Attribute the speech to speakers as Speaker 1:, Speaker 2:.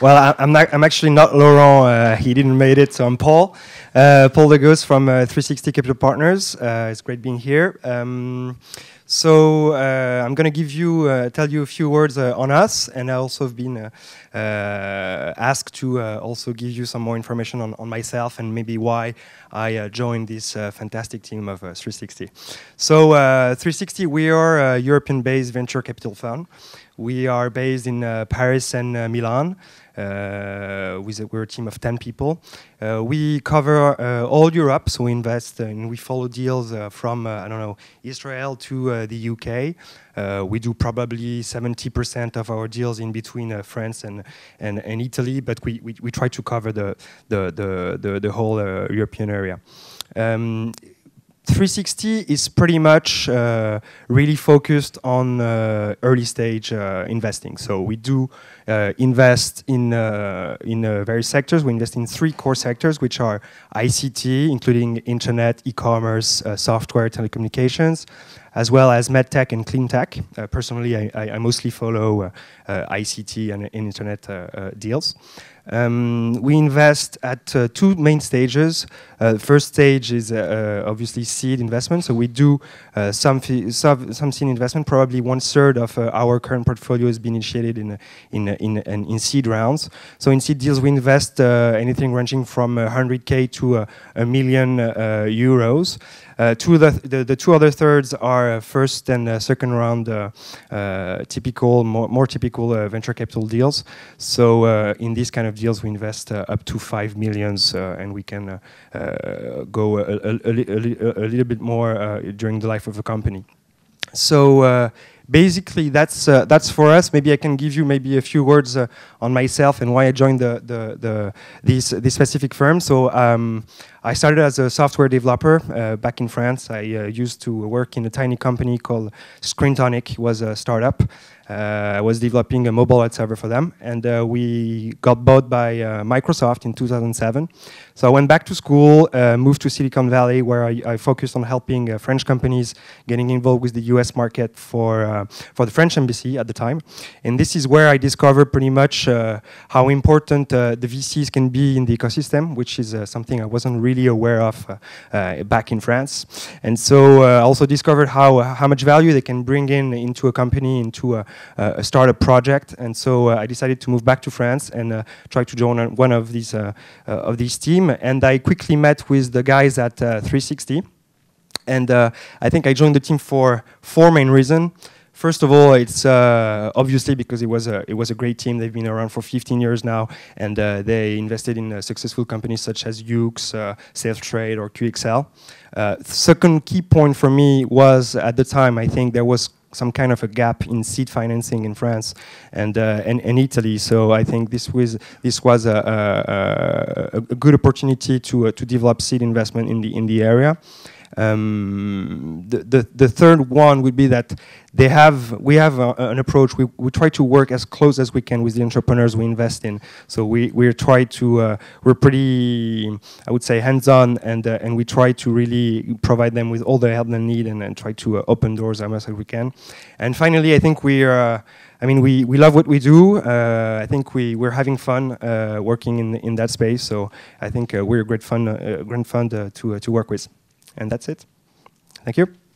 Speaker 1: Well, I, am not, I'm actually not Laurent. Uh, he didn't made it, so I'm Paul. Uh, Paul Lagos from uh, 360 Capital Partners. Uh, it's great being here. Um, so uh, I'm going to give you, uh, tell you a few words uh, on us, and I also have been asked to also give you some more information on, on myself and maybe why I joined this fantastic team of 360. So 360, we are a European-based venture capital fund. We are based in Paris and Milan. Uh, with a, we're a team of 10 people. Uh, we cover uh, all Europe, so we invest and we follow deals from, I don't know, Israel to the UK. Uh, we do probably 70% of our deals in between uh, France and, and, and, Italy, but we, we, we, try to cover the, the, the, the, the whole uh, European area. Um, 360 is pretty much uh, really focused on uh, early stage uh, investing. So we do uh, invest in uh, in uh, various sectors. We invest in three core sectors, which are ICT, including internet, e-commerce, software, telecommunications, as well as medtech and cleantech. Uh, personally, I, I, mostly follow uh, uh, ICT and internet uh, deals. Um, we invest at uh, two main stages. Uh, first stage is uh, obviously seed investment, so we do some, some, some seed investment. Probably one third of our current portfolio has been initiated in in, in, in in seed rounds. So in seed deals, we invest anything ranging from 100k to a million euros. Uh, two the, the, the, two other thirds are uh, first and uh, second round typical, more, more typical venture capital deals. So in these kind of deals, we invest up to five millions, and we can go a, a, a, a, little bit more during the life of a company. So basically that's uh, that's for us. Maybe I can give you maybe a few words uh, on myself and why I joined the the, the these this specific firm. So um, I started as a software developer uh, back in France. I uh, used to work in a tiny company called Screentonic. It was a startup. Uh, I was developing a mobile ad server for them, and uh, we got bought by uh, Microsoft in 2007. So I went back to school, moved to Silicon Valley, where I, I focused on helping French companies getting involved with the U.S. market for for the French embassy at the time. And this is where I discovered pretty much how important the VCs can be in the ecosystem, which is something I wasn't really aware of back in France. And so I also discovered how how much value they can bring in into a company, into a, uh, a startup project. And so uh, I decided to move back to France and uh, try to join one of these of these team. And I quickly met with the guys at 360. And I think I joined the team for four main reasons. First of all, it's uh, obviously because it was a it was a great team. They've been around for 15 years now, and uh, they invested in uh, successful companies such as Ux, uh, Trade, or QXL. second key point for me was at the time I think there was some kind of a gap in seed financing in France and uh, and, and, Italy. So I think this was this was a, a, a good opportunity to uh, to develop seed investment in the in the area. Um, the, the, the, third one would be that they have, we have a, an approach, we, we try to work as close as we can with the entrepreneurs we invest in. So we, we try to, uh, we're pretty, I would say, hands-on and, uh, and we try to really provide them with all the help they need and, and try to uh, open doors as much as we can. And finally, I think we are, I mean, we, we love what we do. Uh, I think we, we're having fun uh, working in, in that space. So I think uh, we're a great fun, uh, great fun uh, to, uh, to work with. And that's it. Thank you.